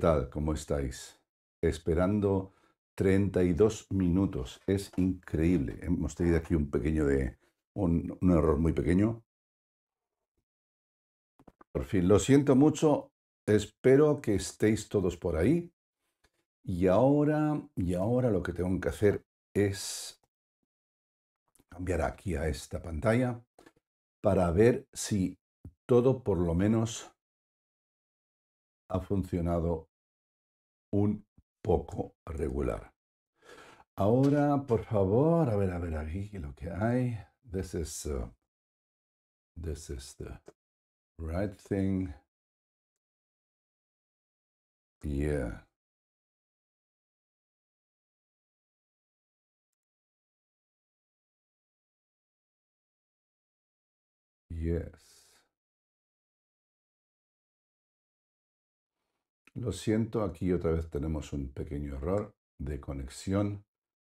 tal? ¿Cómo estáis? Esperando 32 minutos. Es increíble. Hemos tenido aquí un pequeño de. un, un error muy pequeño. Por fin, lo siento mucho. Espero que estéis todos por ahí. Y ahora, y ahora lo que tengo que hacer es cambiar aquí a esta pantalla para ver si todo por lo menos ha funcionado un poco regular. Ahora, por favor, a ver, a ver, aquí lo que hay. This is, uh, this is the right thing. Yeah. Yes. Lo siento, aquí otra vez tenemos un pequeño error de conexión.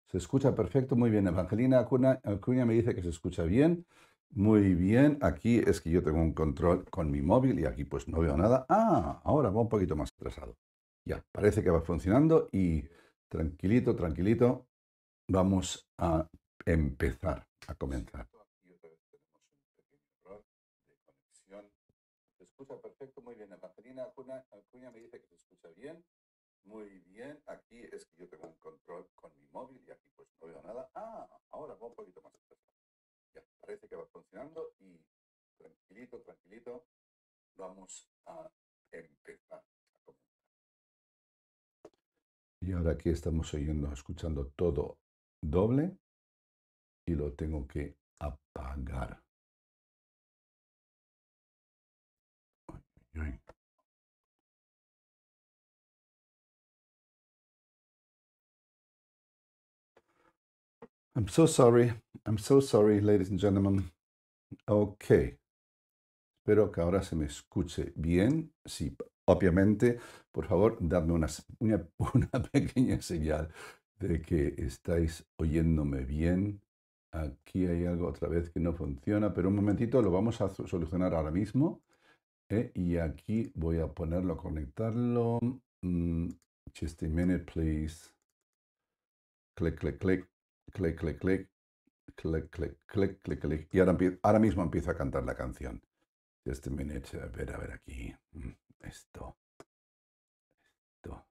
Se escucha perfecto, muy bien. Evangelina Acuña, me dice que se escucha bien. Muy bien, aquí es que yo tengo un control con mi móvil y aquí pues no veo nada. Ah, ahora va un poquito más atrasado. Ya, parece que va funcionando y tranquilito, tranquilito, vamos a empezar, a comenzar. perfecto, muy bien. Evangelina Acuña, Acuña me dice que se escucha bien. Muy bien, aquí es que yo tengo un control con mi móvil y aquí pues no veo nada. Ah, ahora va un poquito más Ya, parece que va funcionando y tranquilito, tranquilito, vamos a empezar a Y ahora aquí estamos oyendo, escuchando todo doble y lo tengo que apagar. I'm so sorry, I'm so sorry, ladies and gentlemen. Ok. Espero que ahora se me escuche bien. Sí, obviamente, por favor, dadme una, una, pequeña señal de que estáis oyéndome bien. Aquí hay algo otra vez que no funciona, pero un momentito lo vamos a solucionar ahora mismo. ¿eh? Y aquí voy a ponerlo, conectarlo. Mm, just a minute, please. Click, click, click clic, clic, clic, clic, clic, clic, clic, clic. Y ahora, mismo empiezo a cantar la canción. Just a minute, a ver, a ver aquí. Mm, esto. Esto.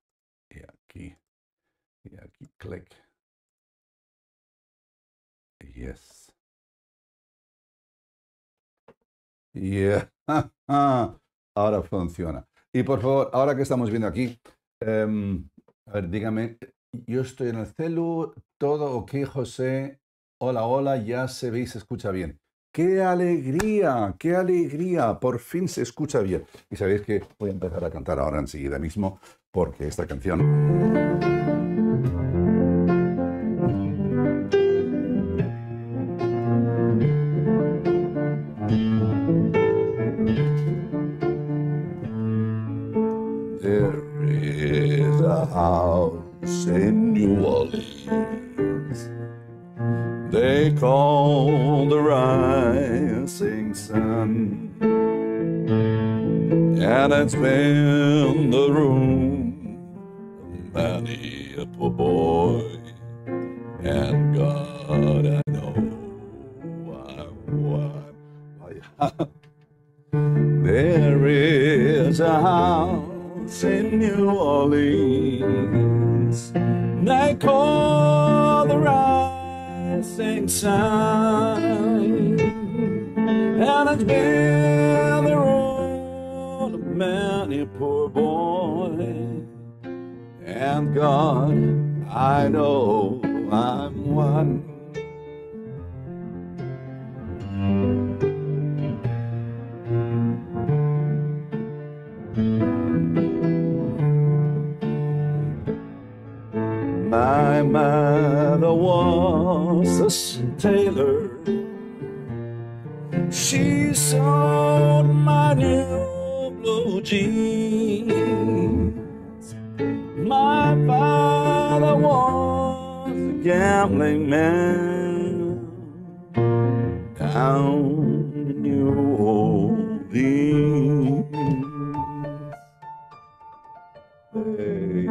Y aquí. Y aquí, clic. Yes. Yeah. ahora funciona. Y por favor, ahora que estamos viendo aquí, em, a ver, dígame yo estoy en el celu, todo ok, José, hola, hola, ya se ve y se escucha bien. ¡Qué alegría! ¡Qué alegría! Por fin se escucha bien. Y sabéis que voy a empezar a cantar ahora enseguida mismo, porque esta canción... in New Orleans. They call the rising sun, and it's been the room of many a poor boy. And God, I know I why, why. there is a house in New Orleans. They call the rising sun, and it's been the road of many poor boys. And God, I know I'm one. Taylor, She sewed my new blue jeans. My father was a gambling man down in New Orleans. Hey.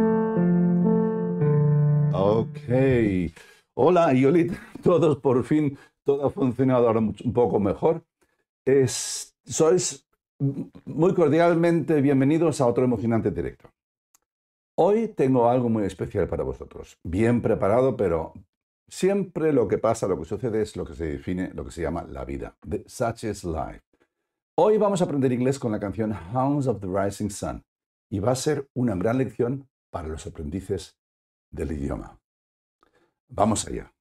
Okay. Hola, Yolita. todos por fin, todo ha funcionado ahora un poco mejor. sois muy cordialmente bienvenidos a otro emocionante directo. Hoy tengo algo muy especial para vosotros, bien preparado, pero siempre lo que pasa, lo que sucede es lo que se define, lo que se llama la vida. such is life. Hoy vamos a aprender inglés con la canción Hounds of the Rising Sun y va a ser una gran lección para los aprendices del idioma. Vamos allá.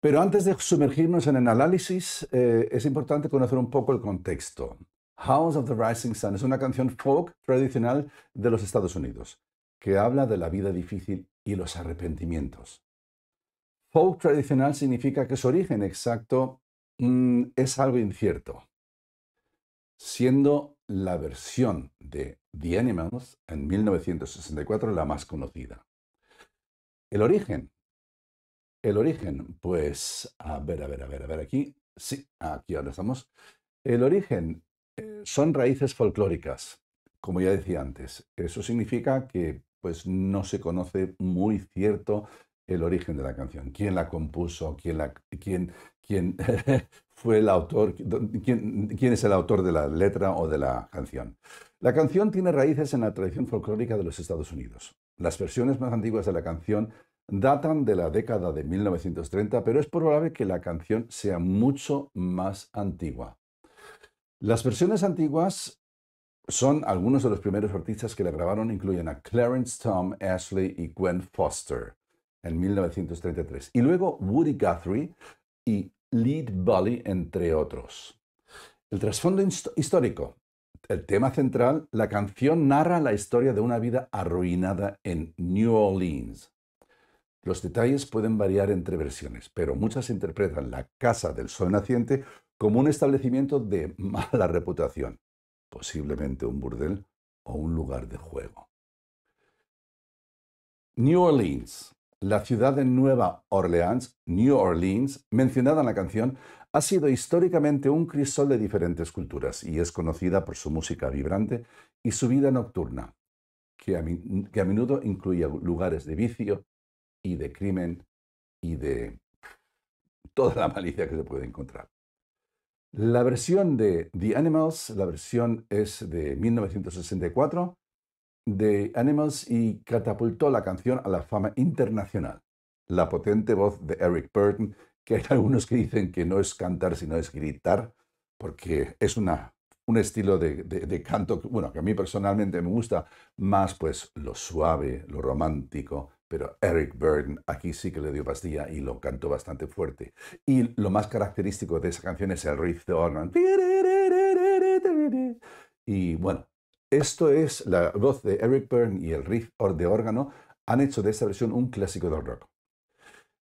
Pero antes de sumergirnos en el análisis, eh, es importante conocer un poco el contexto. House of the Rising Sun es una canción folk tradicional de los Estados Unidos, que habla de la vida difícil y los arrepentimientos. Folk tradicional significa que su origen exacto mm, es algo incierto, siendo la versión de The Animals en 1964 la más conocida. El origen el origen, pues, a ver, a ver, a ver, a ver, aquí, sí, aquí ahora estamos. El origen eh, son raíces folclóricas, como ya decía antes. Eso significa que, pues, no se conoce muy cierto el origen de la canción, quién la compuso, quién, fue el autor, quién, quién, es el autor de la letra o de la canción. La canción tiene raíces en la tradición folclórica de los Estados Unidos. Las versiones más antiguas de la canción datan de la década de 1930, pero es probable que la canción sea mucho más antigua. Las versiones antiguas son algunos de los primeros artistas que la grabaron, incluyen a Clarence Tom Ashley y Gwen Foster en 1933, y luego Woody Guthrie y Lead Belly, entre otros. El trasfondo histórico. El tema central, la canción narra la historia de una vida arruinada en New Orleans, los detalles pueden variar entre versiones, pero muchas interpretan la Casa del Sol Naciente como un establecimiento de mala reputación, posiblemente un burdel o un lugar de juego. New Orleans, la ciudad de Nueva Orleans, New Orleans, mencionada en la canción, ha sido históricamente un crisol de diferentes culturas y es conocida por su música vibrante y su vida nocturna, que a, que a menudo incluye lugares de vicio, y de crimen y de toda la malicia que se puede encontrar. La versión de The Animals, la versión es de 1964, de Animals y catapultó la canción a la fama internacional. La potente voz de Eric Burton, que hay algunos que dicen que no es cantar sino es gritar, porque es una, un estilo de, de, canto bueno, que a mí personalmente me gusta más, pues lo suave, lo romántico, pero Eric Byrne aquí sí que le dio pastilla y lo cantó bastante fuerte. Y lo más característico de esa canción es el riff de órgano. Y bueno, esto es la voz de Eric Byrne y el riff de órgano han hecho de esta versión un clásico del rock.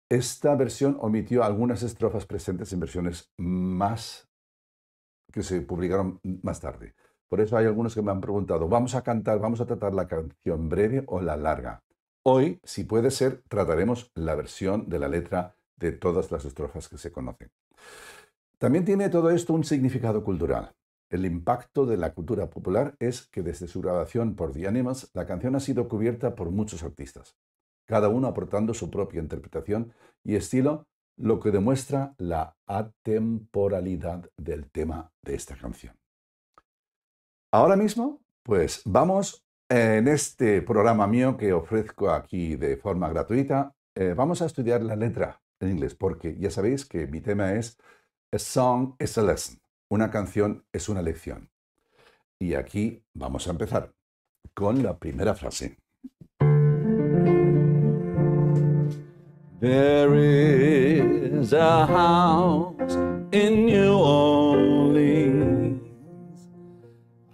Esta versión omitió algunas estrofas presentes en versiones más que se publicaron más tarde. Por eso hay algunos que me han preguntado, ¿vamos a cantar, vamos a tratar la canción breve o la larga? Hoy, si puede ser, trataremos la versión de la letra de todas las estrofas que se conocen. También tiene todo esto un significado cultural. El impacto de la cultura popular es que desde su grabación por The Animals, la canción ha sido cubierta por muchos artistas, cada uno aportando su propia interpretación y estilo, lo que demuestra la atemporalidad del tema de esta canción. Ahora mismo, pues vamos en este programa mío que ofrezco aquí de forma gratuita, eh, vamos a estudiar la letra en inglés, porque ya sabéis que mi tema es A Song is a Lesson. Una canción es una lección. Y aquí vamos a empezar con la primera frase. a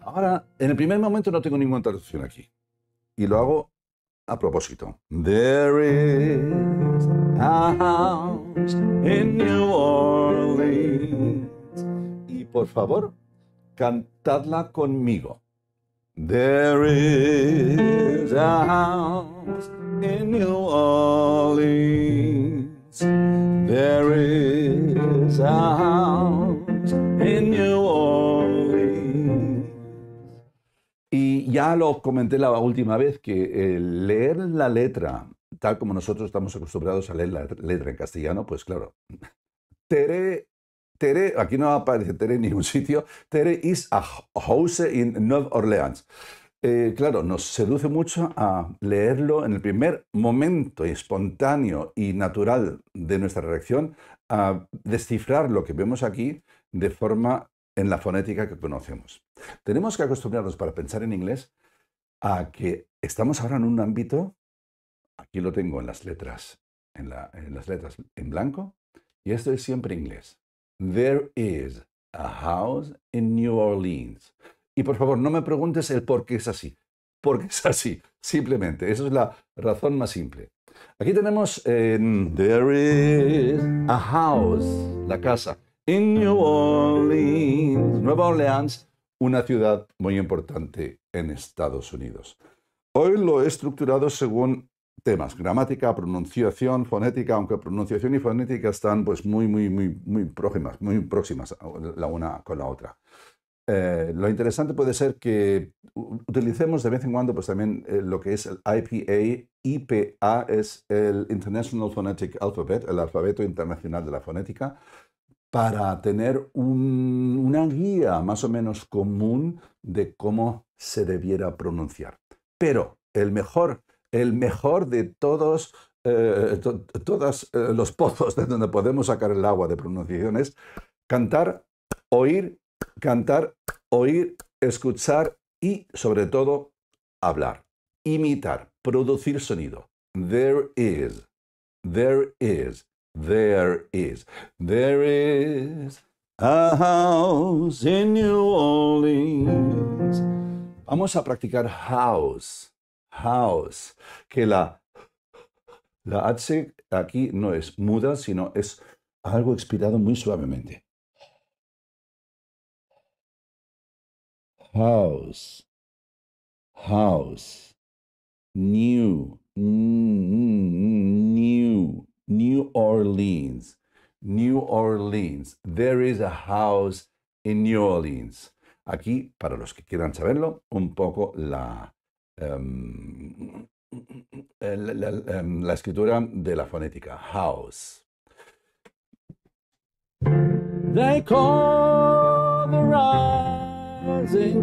Ahora en el primer momento no tengo ninguna traducción aquí. Y lo hago a propósito. There is a house in New Orleans. Y por favor, cantadla conmigo. There is a house in New Orleans. There is a house in New Orleans. ya lo comenté la última vez, que leer la letra, tal como nosotros estamos acostumbrados a leer la letra en castellano, pues claro, Tere, Tere aquí no aparece Tere en ningún sitio, Tere is a house in New Orleans. Eh, claro, nos seduce mucho a leerlo en el primer momento espontáneo y natural de nuestra reacción, a descifrar lo que vemos aquí de forma en la fonética que conocemos. Tenemos que acostumbrarnos para pensar en inglés a que estamos ahora en un ámbito, aquí lo tengo en las letras, en, las letras en blanco, y esto es siempre inglés. There is a house in New Orleans. Y por favor, no me preguntes el por qué es así, porque es así, simplemente. Esa es la razón más simple. Aquí tenemos en There is a house, la casa. New Orleans. Nueva Orleans, una ciudad muy importante en Estados Unidos. Hoy lo he estructurado según temas, gramática, pronunciación, fonética, aunque pronunciación y fonética están pues muy, muy, muy, muy próximas, muy próximas la una con la otra. Eh, lo interesante puede ser que utilicemos de vez en cuando pues también eh, lo que es el IPA. IPA es el International Phonetic Alphabet, el alfabeto internacional de la fonética para tener una guía más o menos común de cómo se debiera pronunciar. Pero el mejor, el mejor de todos, eh, todos eh, los pozos de donde podemos sacar el agua de pronunciación es cantar, oír, cantar, oír, escuchar y sobre todo hablar, imitar, producir sonido. There is, there is there is. There is a house in New Orleans. Vamos a practicar house. House. Que la, la H aquí no es muda, sino es algo expirado muy suavemente. House. House. New. Mm, mm, mm, New Orleans. New Orleans. There is a house in New Orleans. Aquí, para los que quieran saberlo, un poco la, em, eh, em, la, escritura de la fonética. House. They call the rising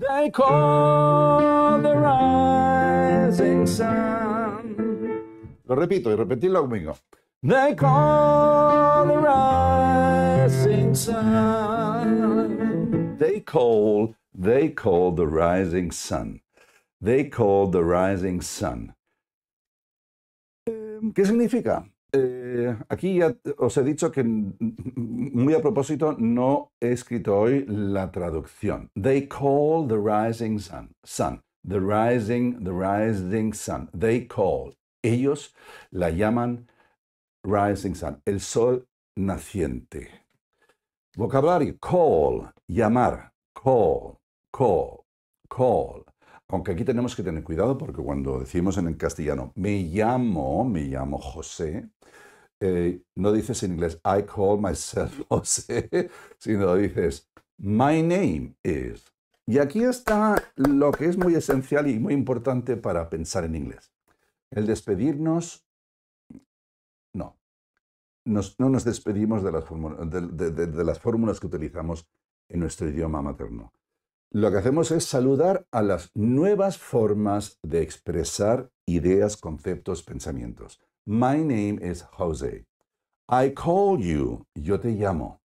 They call the rising lo repito y repetirlo conmigo. They call the rising sun. They call, they call the rising sun. They call the rising sun. Eh, ¿Qué significa? Eh, aquí ya os he dicho que muy a propósito no he escrito hoy la traducción. They call the rising sun. Sun. The rising, the rising sun. They call. Ellos la llaman Rising Sun, el sol naciente. Vocabulario, call, llamar, call, call, call. Aunque aquí tenemos que tener cuidado porque cuando decimos en el castellano, me llamo, me llamo José, eh, no dices en inglés, I call myself José, sino dices, my name is. Y aquí está lo que es muy esencial y muy importante para pensar en inglés. El despedirnos, no. no nos despedimos de las, fórmulas que utilizamos en nuestro idioma materno. Lo que hacemos es saludar a las nuevas formas de expresar ideas, conceptos, pensamientos. My name is Jose. I call you. Yo te llamo.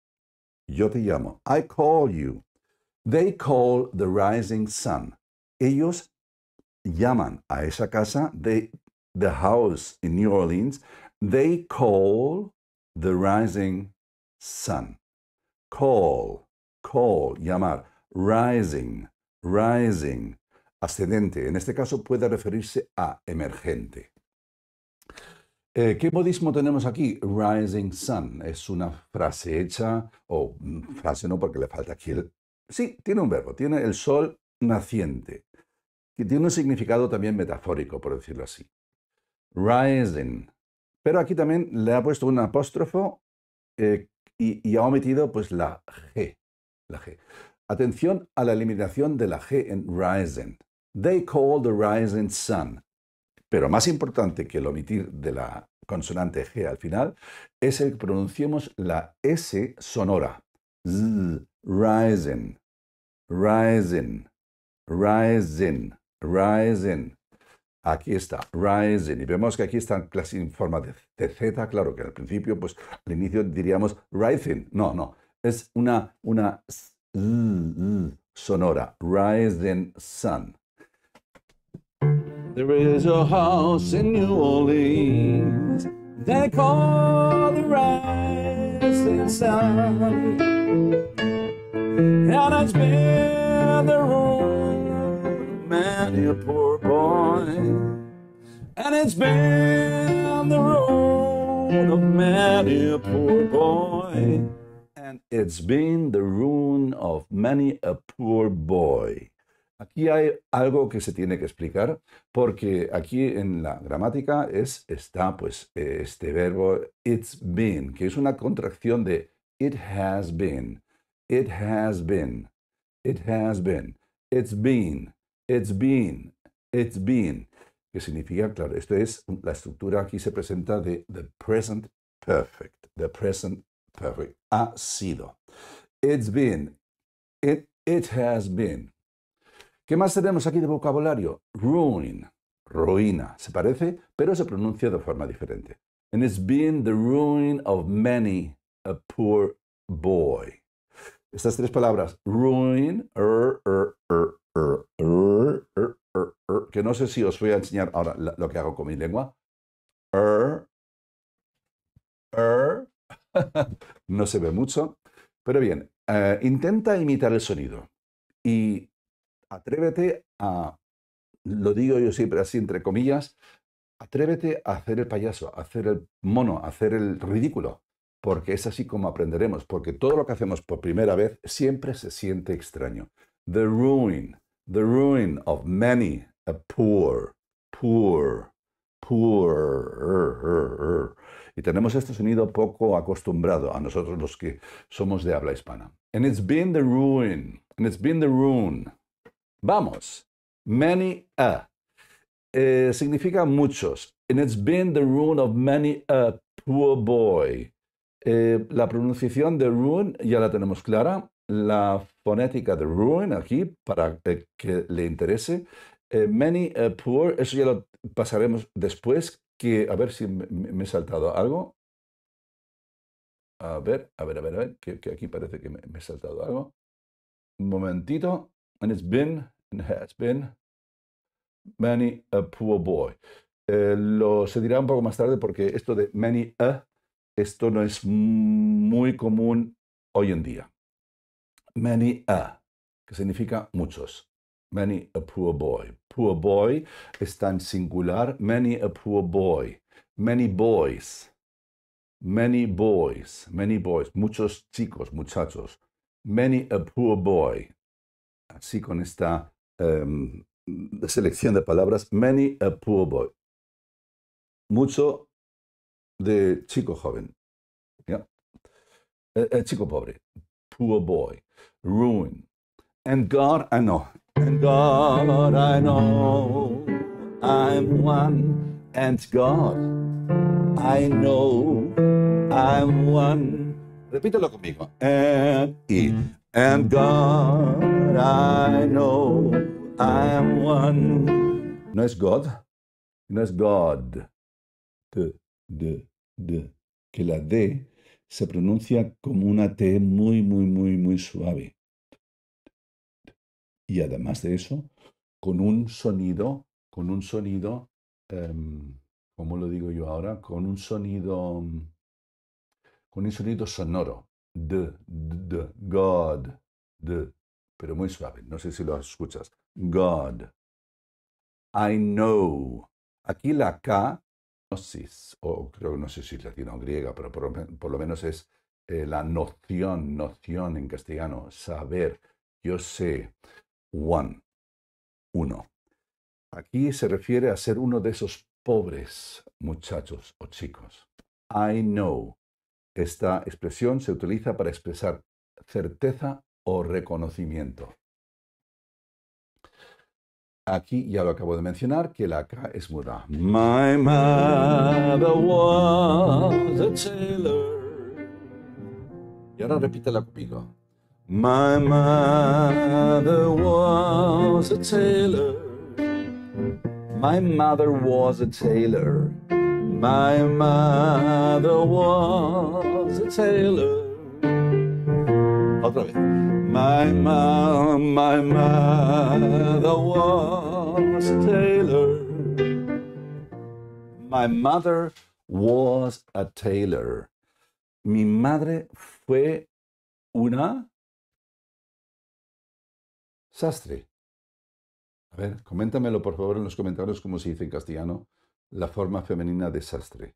Yo te llamo. I call you. They call the rising sun. Ellos llaman a esa casa. de the house in New Orleans, they call the rising sun. Call, call, llamar, rising, rising, ascendente. En este caso puede referirse a emergente. Eh, ¿Qué modismo tenemos aquí? Rising sun. Es una frase hecha, o mm, frase no porque le falta aquí el... Sí, tiene un verbo, tiene el sol naciente, que tiene un significado también metafórico, por decirlo así. Rising. Pero aquí también le ha puesto un apóstrofo eh, y, ha omitido pues la G, la G. Atención a la eliminación de la G en Rising. They call the rising sun. Pero más importante que el omitir de la consonante G al final es el que pronunciemos la S sonora. Z, rising, rising, rising, rising. Aquí está, rising, y vemos que aquí están en forma de, claro que al principio, pues al inicio diríamos rising, no, no, es una, una sonora, rising sun. There is a house in New rising sun, many a poor boy. And it's been the ruin of many a poor boy. And it's been the ruin of many a poor boy. Aquí hay algo que se tiene que explicar, porque aquí en la gramática es, está pues este verbo it's been, que es una contracción de it has been, it has been, it has been, it's been, It's been, it's been, que significa, claro, esto es, la estructura aquí se presenta de the present perfect, the present perfect, ha sido. It's been, it, it has been. ¿Qué más tenemos aquí de vocabulario? Ruin, ruina, se parece, pero se pronuncia de forma diferente. And it's been the ruin of many a poor boy. Estas tres palabras, ruin, er, er, er, que no sé si os voy a enseñar ahora lo que hago con mi lengua. No se ve mucho, pero bien, eh, intenta imitar el sonido y atrévete a, lo digo yo siempre así entre comillas, atrévete a hacer el payaso, hacer el mono, hacer el ridículo, porque es así como aprenderemos, porque todo lo que hacemos por primera vez siempre se siente extraño. The Ruin the ruin of many a poor, poor, poor. Y tenemos este sonido poco acostumbrado a nosotros los que somos de habla hispana. And it's been the ruin, and it's been the ruin. Vamos, many a. Eh, significa muchos. And it's been the ruin of many a poor boy. Eh, la pronunciación de ruin ya la tenemos clara la fonética de ruin aquí para eh, que le interese. Eh, many a eh, poor, eso ya lo pasaremos después, que a ver si me, he saltado algo. A ver, a ver, a ver, a ver, que, aquí parece que me, he saltado algo. Un momentito. And it's been, and has been, many a poor boy. lo se dirá un poco más tarde porque esto de many a, esto no es muy común hoy en día many a, que significa muchos. Many a poor boy. Poor boy está en singular. Many a poor boy. Many boys. Many boys. Many boys. Muchos chicos, muchachos. Many a poor boy. Así con esta em, selección de palabras. Many a poor boy. Mucho de chico joven. Eh, eh, chico pobre. Poor boy. ruin. And God I know, and God I know, I'm one, and God I know, I'm one. Repítelo conmigo. And y, and God I know, I'm one. No es God, no es God. De, de, de. Que la D se pronuncia como una T muy, muy, muy, muy suave. Y además de eso, con un sonido, con un sonido, eh, ¿cómo lo digo yo ahora? Con un sonido, con un sonido sonoro. D, d, d, God, d, pero muy suave. No sé si lo escuchas. God. I know. Aquí la K o creo que no sé si es latina o griega, pero por, lo menos es eh, la noción, noción en castellano, saber, yo sé, one, uno. Aquí se refiere a ser uno de esos pobres muchachos o chicos. I know. Esta expresión se utiliza para expresar certeza o reconocimiento. Aquí ya lo acabo de mencionar, que la K es muda. My mother was a tailor. Y ahora repítela conmigo. My mother was a tailor. My mother was a tailor. My mother was a tailor. Otra vez. My mom, my mother was a tailor. My mother was a tailor. Mi madre fue una sastre. A ver, coméntamelo por favor en los comentarios cómo se dice en castellano la forma femenina de sastre.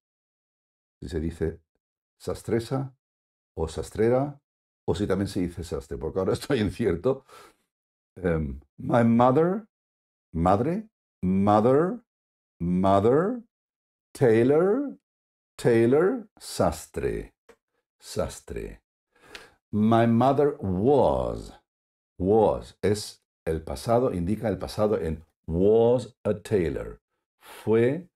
Si se dice sastresa o sastrera o si también se dice sastre, porque ahora estoy incierto. Em, my mother, madre, mother, mother, tailor, tailor, sastre, sastre. My mother was, was, es el pasado, indica el pasado en was a tailor, fue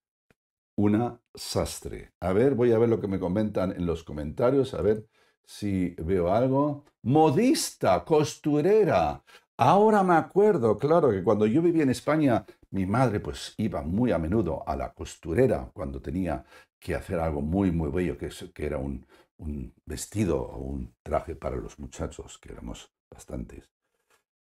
una sastre. A ver, voy a ver lo que me comentan en los comentarios, a ver si veo algo. Modista, costurera. Ahora me acuerdo, claro, que cuando yo vivía en España, mi madre pues iba muy a menudo a la costurera cuando tenía que hacer algo muy, muy bello, que, que era un, vestido o un traje para los muchachos, que éramos bastantes.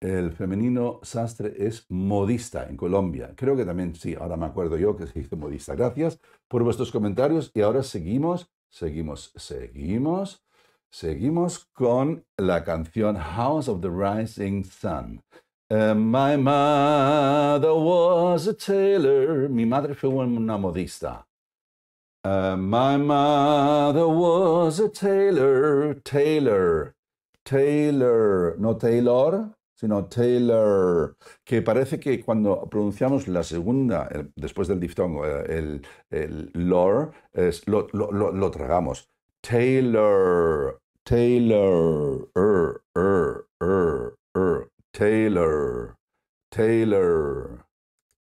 El femenino sastre es modista en Colombia. Creo que también, sí, ahora me acuerdo yo que se dice modista. Gracias por vuestros comentarios y ahora seguimos, seguimos, seguimos. Seguimos con la canción House of the Rising Sun. Eh, my mother was a tailor. Mi madre fue una modista. Eh, my mother was a tailor. Tailor. Tailor. No Taylor, sino Taylor. Que parece que cuando pronunciamos la segunda, después del diptongo, eh, el, el lore, lo tragamos. Taylor, Taylor, er, er, er, er, Taylor, Taylor,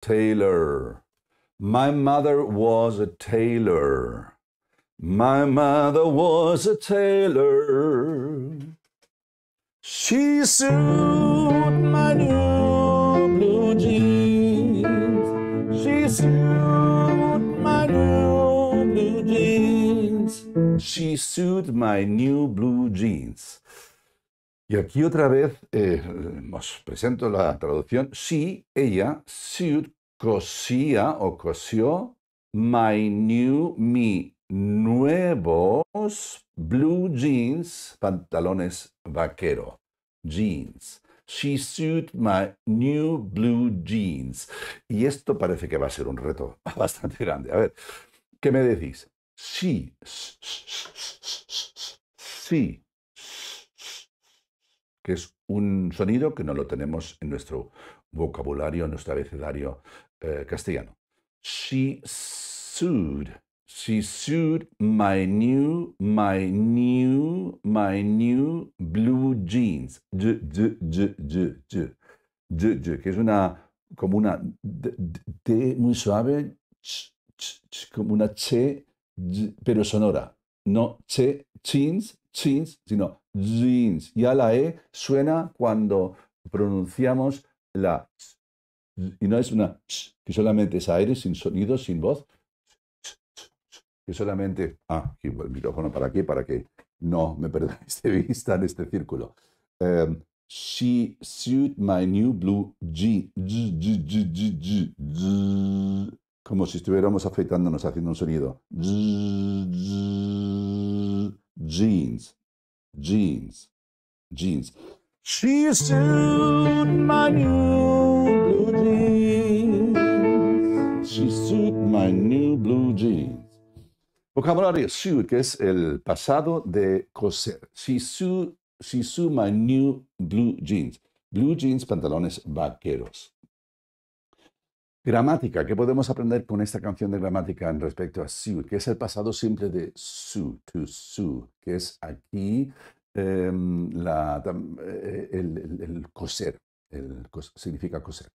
Taylor. My mother was a tailor. My mother was a tailor. She sewed my new She suit my new blue jeans. Y aquí otra vez eh, os presento la traducción. She, ella, suit, cosía o cosió my new, mi nuevos blue jeans, pantalones vaquero, jeans. She suit my new blue jeans. Y esto parece que va a ser un reto bastante grande. A ver, ¿qué me decís? Sí. Sí. Que es un sonido que no lo tenemos en nuestro vocabulario, en nuestro abecedario eh, castellano. She sued. She sued my new, my new, my new blue jeans. que es una, como una D, muy suave, como una Che pero sonora. No che, chins, chins, sino jeans. a la E suena cuando pronunciamos la y no es una que solamente es aire, sin sonido, sin voz, que solamente... Ah, aquí el micrófono para aquí, para que no me perdáis de vista en este círculo. Em, she suit my new blue como si estuviéramos afeitándonos, haciendo un sonido. Jeans, jeans, jeans. She sued my new blue jeans. She suit my new blue jeans. Vocabulario suit, que es el pasado de coser. She suit, she my new blue jeans. Blue jeans, pantalones vaqueros. Gramática. ¿Qué podemos aprender con esta canción de gramática en respecto a su? Que es el pasado simple de su, to su, que es aquí em, la, eh, el, coser. significa coser.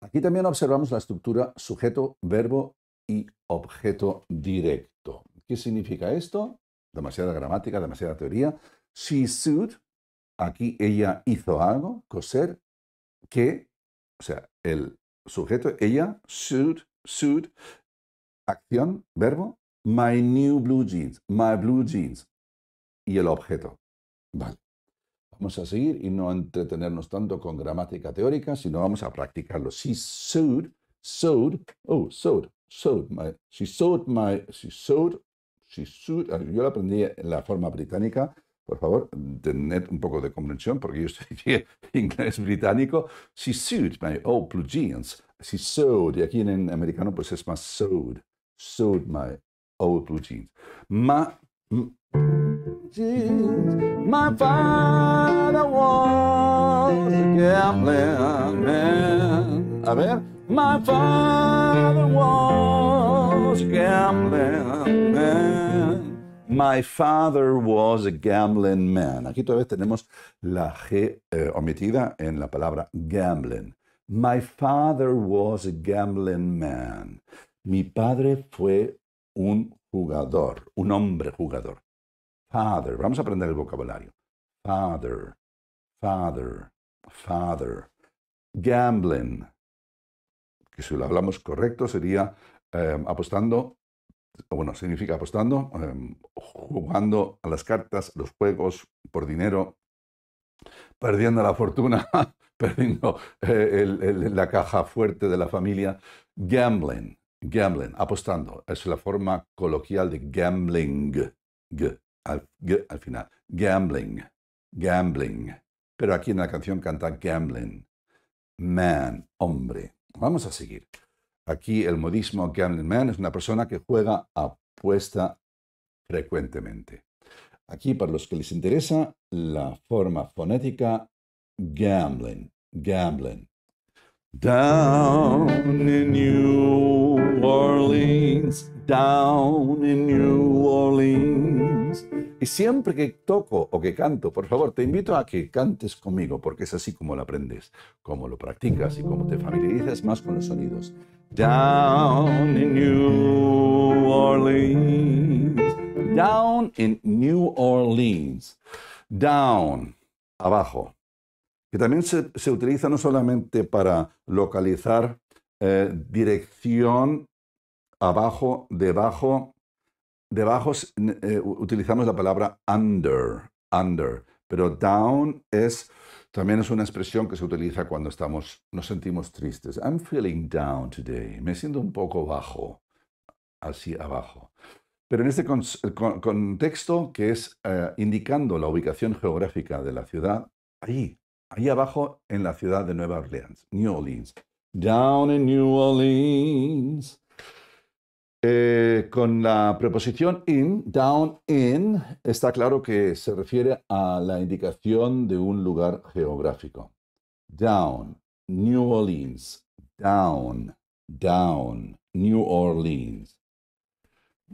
Aquí también observamos la estructura sujeto, verbo y objeto directo. ¿Qué significa esto? Demasiada gramática, demasiada teoría. She suit Aquí ella hizo algo, coser, que, o sea, el sujeto, ella, suit, suit, acción, verbo, my new blue jeans, my blue jeans, y el objeto. Vale. Vamos a seguir y no entretenernos tanto con gramática teórica, sino vamos a practicarlo. She sewed, sewed, oh, sewed, sewed, my, she sewed my, she sewed, she sewed, ah, yo lo aprendí en la forma británica, por favor, tened un poco de comprensión, porque yo estoy inglés británico. She sewed my old blue jeans. She sewed, y aquí en, americano pues es más sewed. Sewed my old blue jeans. My, jeans, my father was a gambling man. A ver, my father was a gambling man. My father was a gambling man. Aquí todavía tenemos la G eh, omitida en la palabra gambling. My father was a gambling man. Mi padre fue un jugador, un hombre jugador. Father. Vamos a aprender el vocabulario. Father, father, father. Gambling. Que si lo hablamos correcto sería eh, apostando bueno, significa apostando, em, jugando a las cartas, los juegos, por dinero, perdiendo la fortuna, perdiendo eh, la caja fuerte de la familia, gambling, gambling, apostando, es la forma coloquial de gambling, al, al final, gambling, gambling, pero aquí en la canción canta gambling, man, hombre. Vamos a seguir. Aquí el modismo gambling man es una persona que juega apuesta frecuentemente. Aquí, para los que les interesa, la forma fonética gambling, gambling. Down in New Orleans, down in New Orleans. Y siempre que toco o que canto, por favor, te invito a que cantes conmigo, porque es así como lo aprendes, como lo practicas y como te familiarizas más con los sonidos. Down in New Orleans. Down in New Orleans. Down, abajo. Que también se, utiliza no solamente para localizar eh, dirección abajo, debajo. Debajo eh, utilizamos la palabra under, under, pero down es también es una expresión que se utiliza cuando estamos, nos sentimos tristes. I'm feeling down today. Me siento un poco bajo, así abajo. Pero en este contexto que es eh, indicando la ubicación geográfica de la ciudad, ahí, ahí abajo en la ciudad de Nueva Orleans, New Orleans. Down in New Orleans. Eh, con la preposición in, down in, está claro que se refiere a la indicación de un lugar geográfico. Down, New Orleans, down, down, New Orleans.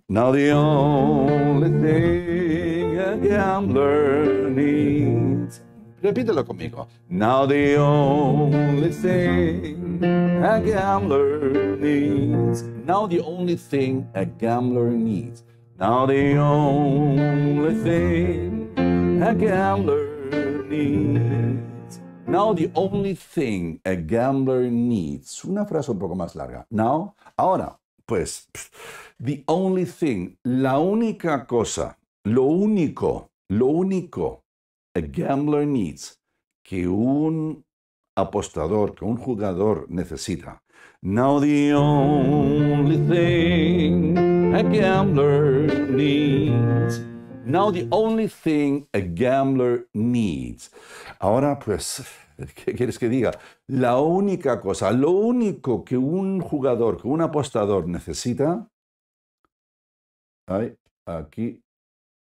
Now the only thing a gambler needs. Repítelo conmigo. Now the only thing a gambler needs. Now the only thing a gambler needs. Now the only thing a gambler needs. Now the only thing a gambler needs. Una frase un poco más larga. Now, ahora, pues, the only thing, la única cosa, lo único, lo único a gambler needs que un apostador que un jugador necesita. Now the only thing a gambler needs. Now the only thing a gambler needs. Ahora pues, ¿qué quieres que diga? La única cosa, lo único que un jugador, que un apostador necesita... Ay, aquí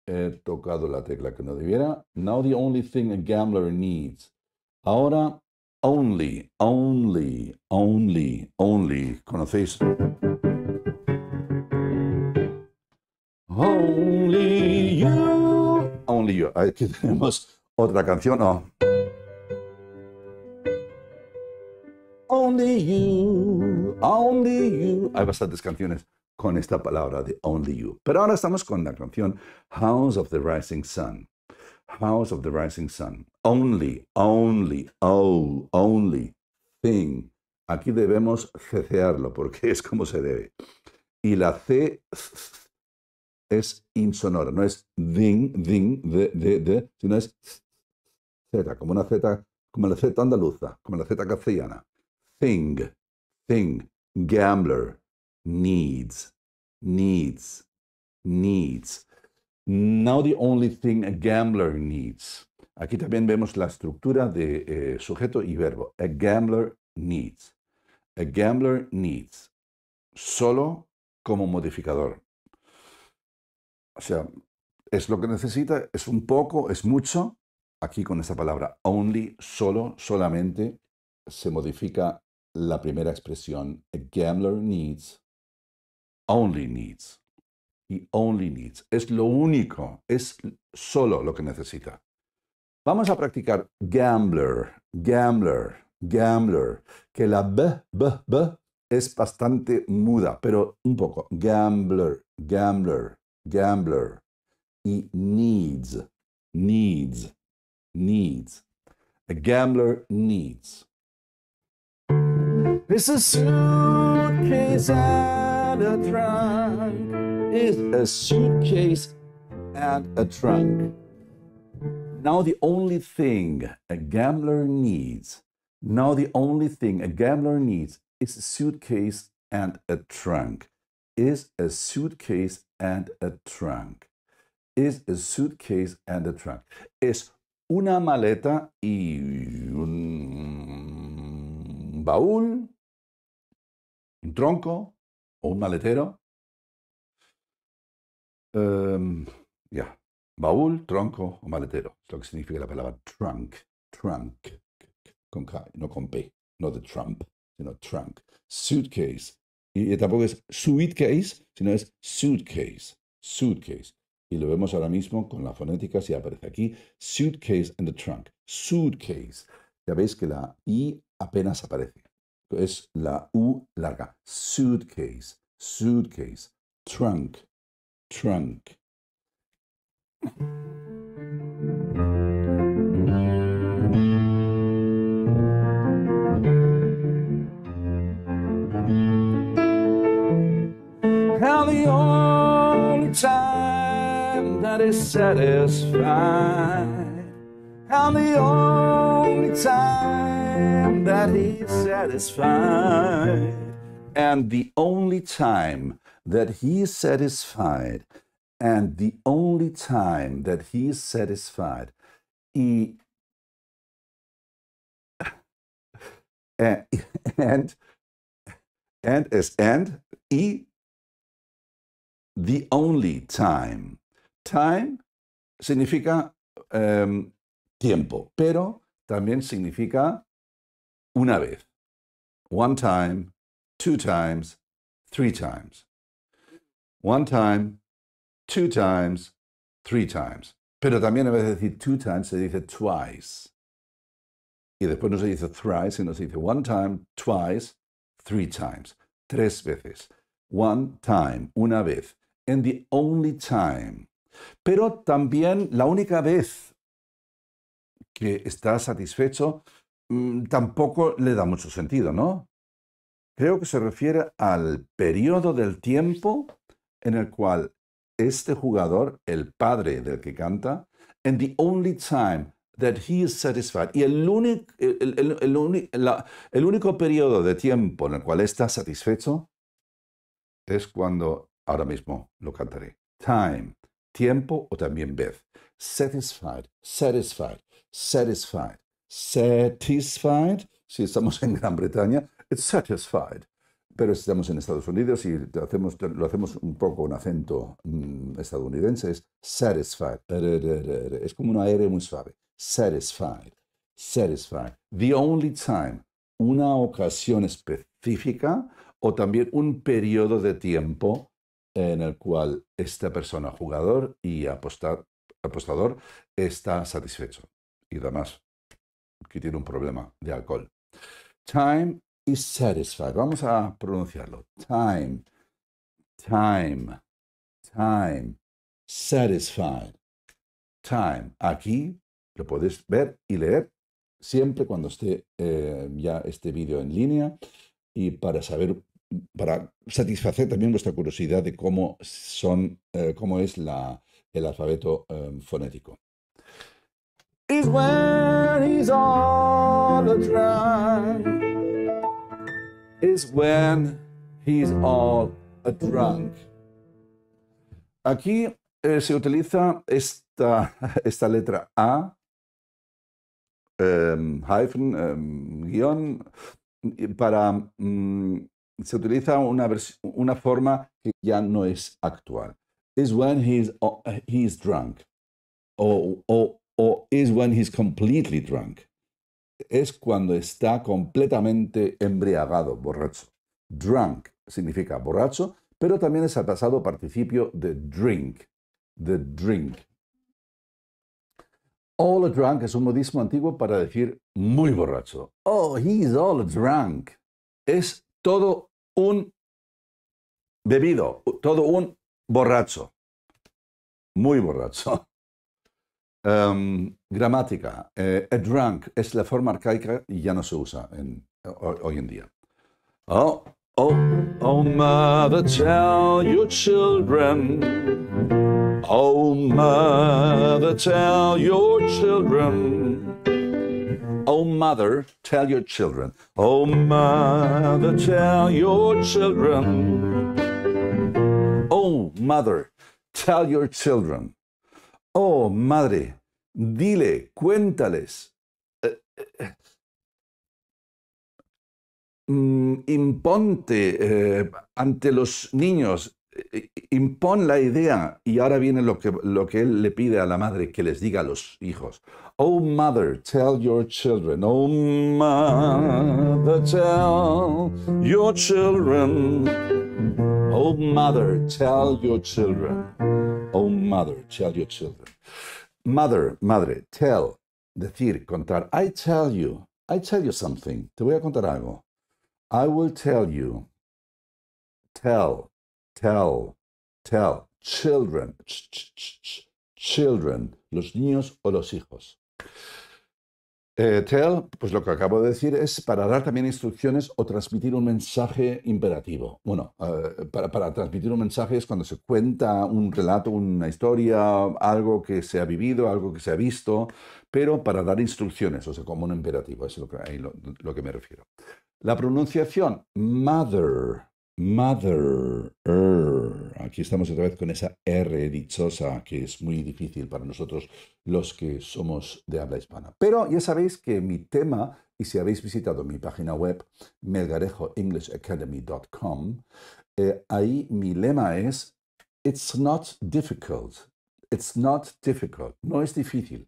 he tocado la tecla que no debiera. Now the only thing a gambler needs. Ahora Only, only, only, only. ¿Conocéis? Only you. Only you. Aquí tenemos otra canción. Only you, only you. Hay bastantes canciones con esta palabra de only you. Pero ahora estamos con la canción House of the Rising Sun house of the rising sun. Only, only, oh, only thing. Aquí debemos cecearlo porque es como se debe. Y la C es insonora, no es ding, ding, de, de, de, sino es Z, como una Z, como la Z andaluza, como la Z castellana. Thing, thing, gambler, needs, needs, needs. Now the only thing a gambler needs. Aquí también vemos la estructura de eh, sujeto y verbo. A gambler needs. A gambler needs. Solo como modificador. O sea, es lo que necesita, es un poco, es mucho. Aquí con esta palabra only, solo, solamente, se modifica la primera expresión. A gambler needs. Only needs. He only needs. Es lo único, es solo lo que necesita. Vamos a practicar gambler, gambler, gambler, que la b, b, b es bastante muda, pero un poco. Gambler, gambler, gambler. Y needs, needs, needs. A gambler needs. a is a suitcase and a trunk. Now, the only thing a gambler needs, now, the only thing a gambler needs is a suitcase and a trunk. Is a suitcase and a trunk. Is a suitcase and a trunk. Is una maleta y un baúl, un tronco o un maletero Em, ya. Baúl, tronco o maletero. Es lo que significa la palabra trunk. Trunk. Con K, no con P. No de Trump, sino trunk. Suitcase. Y, y tampoco es suitcase, sino es suitcase. Suitcase. Y lo vemos ahora mismo con la fonética, si aparece aquí. Suitcase and the trunk. Suitcase. Ya veis que la I apenas aparece. Es la U larga. Suitcase. Suitcase. Trunk. trunk How the only time that is satisfied, And the only time that he's satisfied, and the only time that he is satisfied. And the only time that he is satisfied, he and and, and as and e the only time. Time significa um, tiempo, pero también significa una vez. One time, two times, three times. one time, two times, three times. Pero también a veces decir two times se dice twice. Y después no se dice thrice, sino se dice one time, twice, three times. Tres veces. One time, una vez. And the only time. Pero también la única vez que está satisfecho mm, tampoco le da mucho sentido, ¿no? Creo que se refiere al periodo del tiempo en el cual este jugador, el padre del que canta, and the only time that he is satisfied, y el único, el, el único periodo de tiempo en el cual está satisfecho es cuando ahora mismo lo cantaré. Time, tiempo o también vez. Satisfied, satisfied, satisfied, satisfied. Si estamos en Gran Bretaña, it's satisfied pero estamos en Estados Unidos y lo hacemos, un poco un acento mm, estadounidense, es satisfied. Es como un aire muy suave. Satisfied. Satisfied. The only time. Una ocasión específica o también un periodo de tiempo en el cual esta persona, jugador y apostador, está satisfecho. Y además, que tiene un problema de alcohol. Time satisfied. Vamos a pronunciarlo. Time, time, time, satisfied, time. Aquí lo podéis ver y leer siempre cuando esté eh, ya este vídeo en línea y para saber, para satisfacer también vuestra curiosidad de cómo son, eh, cómo es la, el alfabeto eh, fonético is when he's all drunk. Aquí eh, se utiliza esta, esta letra A, em, hyphen, em, guión, para... Mm, se utiliza una, una forma que ya no es actual. Is when he's, he's drunk. o is when he's completely drunk es cuando está completamente embriagado, borracho. Drunk significa borracho, pero también es el pasado participio de drink, The drink. All drunk es un modismo antiguo para decir muy borracho. Oh, he's all drunk. Es todo un bebido, todo un borracho. Muy borracho. Em, gramática. Eh, a drunk es la forma arcaica y ya no se usa hoy en día. Oh, oh, oh, mother, tell your children. Oh, mother, tell your children. Oh, mother, tell your children. Oh, mother, tell your children. Oh, mother, tell your children. Oh, madre, dile, cuéntales. Eh, eh, mm, imponte eh, ante los niños, impon la idea. Y ahora viene lo que, lo que él le pide a la madre que les diga a los hijos. Oh, mother, tell your children. Oh, mother, tell your children. Oh, mother, tell your children. oh mother, tell your children. Mother, madre, tell, decir, contar. I tell you, I tell you something. Te voy a contar algo. I will tell you. Tell, tell, tell. Children, ch -ch -ch children, los niños o los hijos. Eh, tell, pues lo que acabo de decir es para dar también instrucciones o transmitir un mensaje imperativo. Bueno, eh, para, transmitir un mensaje es cuando se cuenta un relato, una historia, algo que se ha vivido, algo que se ha visto, pero para dar instrucciones, o sea, como un imperativo, es lo lo que me refiero. La pronunciación, mother, Mother. Er. Aquí estamos otra vez con esa R dichosa que es muy difícil para nosotros los que somos de habla hispana. Pero ya sabéis que mi tema, y si habéis visitado mi página web, melgarejoenglishacademy.com, eh, ahí mi lema es, It's not difficult. It's not difficult. No es difícil.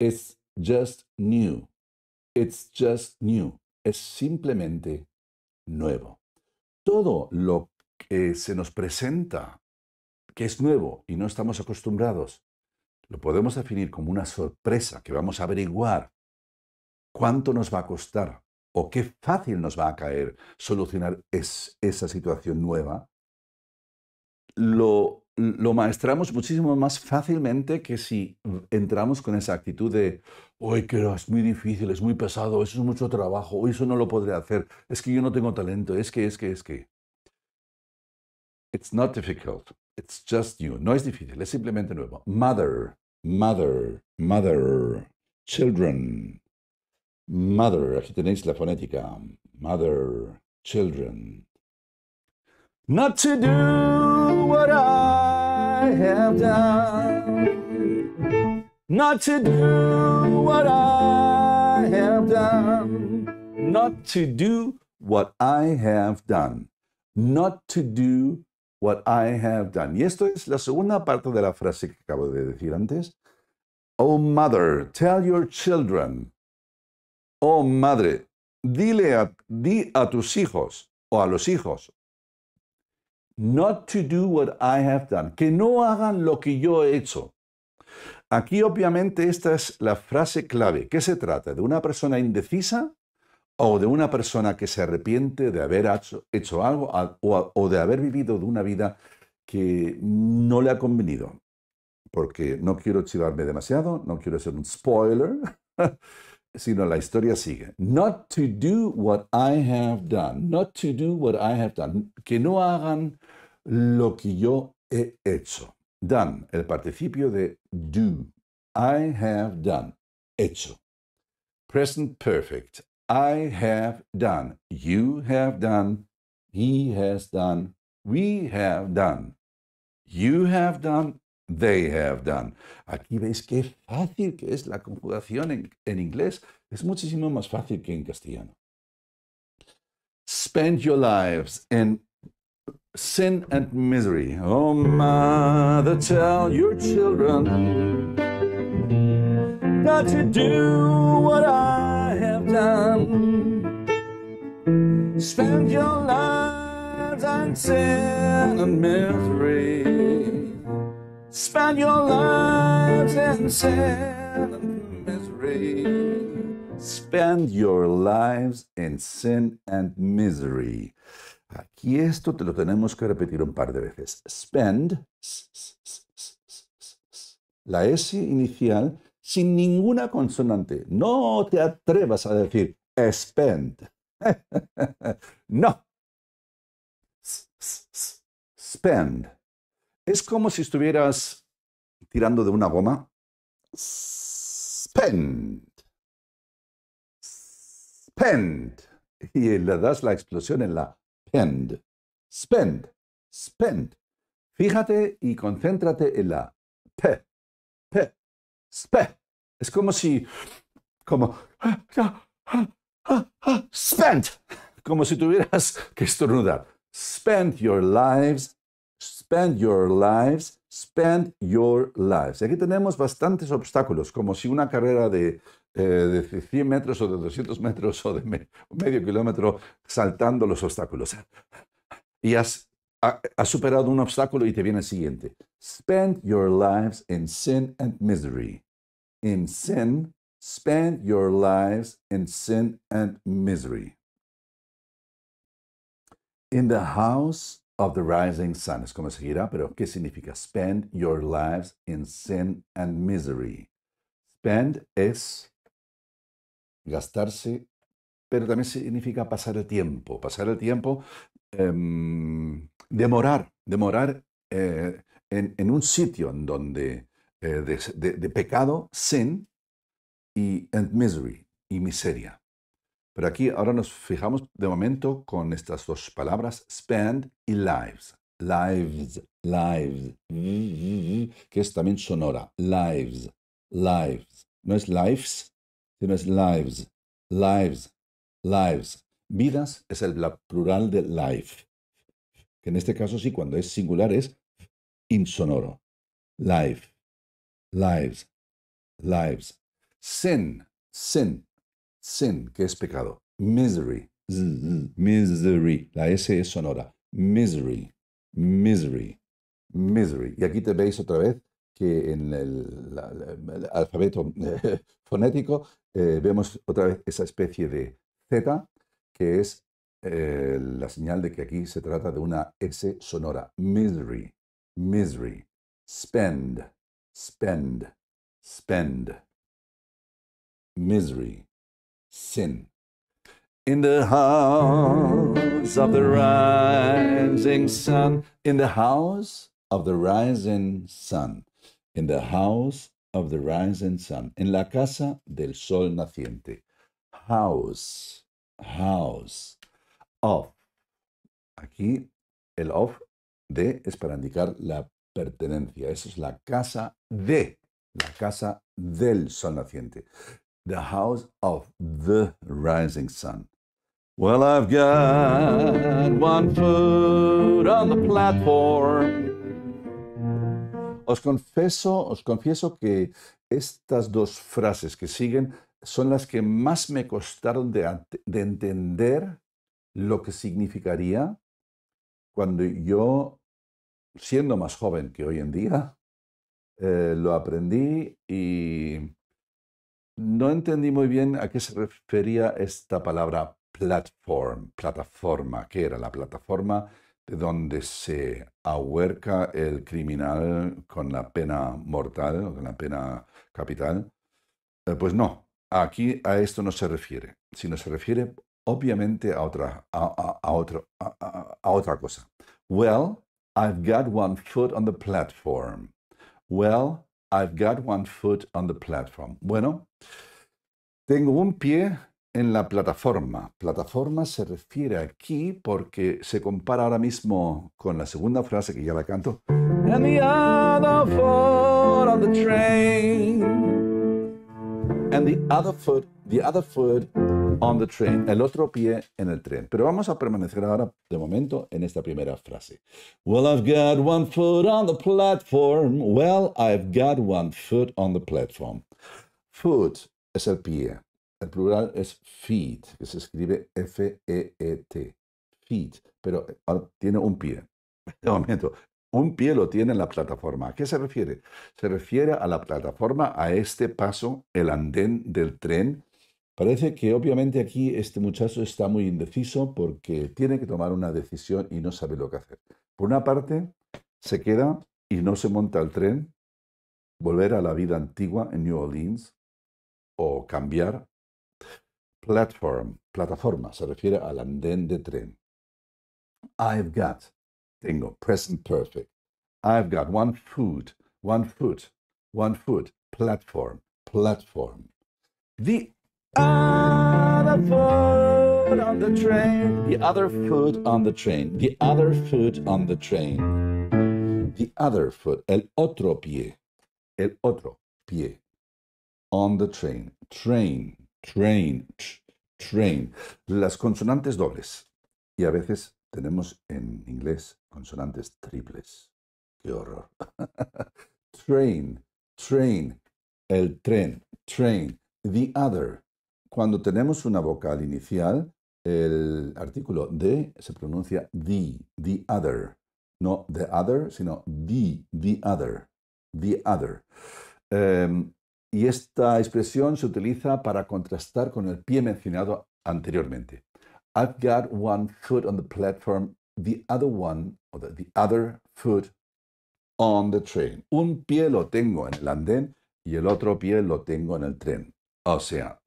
It's just new. It's just new. Es simplemente nuevo todo lo que se nos presenta, que es nuevo y no estamos acostumbrados, lo podemos definir como una sorpresa que vamos a averiguar cuánto nos va a costar o qué fácil nos va a caer solucionar esa situación nueva, lo lo maestramos muchísimo más fácilmente que si entramos con esa actitud de, hoy que es muy difícil, es muy pesado, eso es mucho trabajo, hoy eso no lo podré hacer, es que yo no tengo talento, es que, es que, es que. It's not difficult, it's just you. No es difícil, es simplemente nuevo. Mother, mother, mother, children, mother, aquí tenéis la fonética. Mother, children. Not to do what I I have done, not to do what I have done, not to do what I have done, not to do what I have done. Y esto es la segunda parte de la frase que acabo de decir antes. Oh mother, tell your children. Oh madre, dile a, a tus hijos o a los hijos not to do what I have done, que no hagan lo que yo he hecho. Aquí obviamente esta es la frase clave. ¿Qué se trata? ¿De una persona indecisa o de una persona que se arrepiente de haber hecho, algo o, de haber vivido de una vida que no le ha convenido? Porque no quiero chivarme demasiado, no quiero ser un spoiler. sino la historia sigue. Not to do what I have done, not to do what I have done, que no hagan lo que yo he hecho. Done, el participio de do. I have done, hecho. Present perfect. I have done. You have done. He has done. We have done. You have done they have done. Aquí veis qué fácil que es la conjugación en, en inglés. Es muchísimo más fácil que en castellano. Spend your lives in sin and misery. Oh, mother, tell your children not to do what I have done. Spend your lives in sin and misery. Spend your lives in sin and misery. Spend your lives in sin and misery. Aquí esto te lo tenemos que repetir un par de veces. Spend, la S inicial, sin ninguna consonante. No te atrevas a decir spend. no. Spend. Es como si estuvieras tirando de una goma. Spend. Spend. Y le das la explosión en la pend. Spend. Spend. Fíjate y concéntrate en la p. P. Es como si. Como. Spend. Como si tuvieras que estornudar. Spend your lives Spend your lives, spend your lives. aquí tenemos bastantes obstáculos, como si una carrera de, 100 eh, metros o de 200 metros o de medio kilómetro saltando los obstáculos. Y has, superado un obstáculo y te viene el siguiente. Spend your lives in sin and misery. In sin, spend your lives in sin and misery. In the house of the rising sun. Es como seguirá, pero ¿qué significa? Spend your lives in sin and misery. Spend es gastarse, pero también significa pasar el tiempo. Pasar el tiempo, em, demorar, demorar eh, en, un sitio en donde eh, de, pecado, sin y and misery y miseria. Pero aquí ahora nos fijamos de momento con estas dos palabras, spend y lives. Lives, lives, que es también sonora. Lives, lives. No es lives, sino es lives, lives, lives. Vidas es el plural de life, que en este caso sí, cuando es singular es insonoro. Life, lives, lives. Sin, sin, sin, que es pecado. Misery. Misery. La S es sonora. Misery. Misery. Misery. Y aquí te veis otra vez que en el, alfabeto eh, fonético eh, vemos otra vez esa especie de Z, que es eh, la señal de que aquí se trata de una S sonora. Misery. Misery. Spend. Spend. Spend. Misery sin. In the house of the rising sun, in the house of the rising sun, in the house of the rising sun, en la casa del sol naciente. House, house, of. Aquí el of de es para indicar la pertenencia. Esa es la casa de, la casa del sol naciente the house of the rising sun. Well, I've got one on the platform. Os confieso, os confieso que estas dos frases que siguen son las que más me costaron de, entender lo que significaría cuando yo, siendo más joven que hoy en día, eh, lo aprendí y no entendí muy bien a qué se refería esta palabra platform, plataforma, que era la plataforma de donde se ahuerca el criminal con la pena mortal o con la pena capital. Eh, pues no, aquí a esto no se refiere, sino se refiere obviamente a otra, a, a otra cosa. Well, I've got one foot on the platform. Well, I've got one foot on the platform. Bueno, tengo un pie en la plataforma. Plataforma se refiere aquí porque se compara ahora mismo con la segunda frase que ya la canto. And the other on the train. And the other foot, the other foot on the train, el otro pie en el tren. Pero vamos a permanecer ahora de momento en esta primera frase. Well, I've got one foot on the platform. Well, I've got one foot on the platform. Foot es el pie. El plural es feet, que se escribe F-E-E-T. Feet. Pero ah, tiene un pie. De momento, un pie lo tiene en la plataforma. ¿A qué se refiere? Se refiere a la plataforma, a este paso, el andén del tren Parece que obviamente aquí este muchacho está muy indeciso porque tiene que tomar una decisión y no sabe lo que hacer. Por una parte, se queda y no se monta el tren, volver a la vida antigua en New Orleans o cambiar. Platform, plataforma, se refiere al andén de tren. I've got, tengo, present perfect. I've got one foot, one foot, one foot, platform, platform. The Other foot on the train. The other foot on the train. The other foot on the train. The other foot. El otro pie. El otro pie. On the train. Train. Train. Train. Las consonantes dobles. Y a veces tenemos en inglés consonantes triples. Qué horror. train. Train. El tren. Train. The other. Cuando tenemos una vocal inicial, el artículo de se pronuncia the, the other. No the other, sino the, the other, the other. Em, y esta expresión se utiliza para contrastar con el pie mencionado anteriormente. I've got one foot on the platform, the other one, the, the other foot on the train. Un pie lo tengo en el andén y el otro pie lo tengo en el tren. O sea,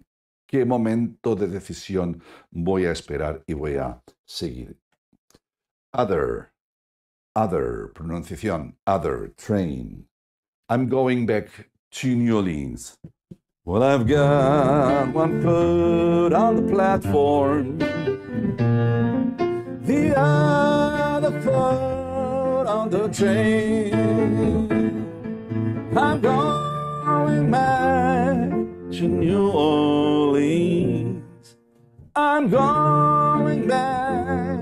qué momento de decisión voy a esperar y voy a seguir. Other, other, pronunciación, other, train. I'm going back to New Orleans. Well, I've got one foot on the platform, the other foot on the train. I'm going back to New Orleans. I'm going back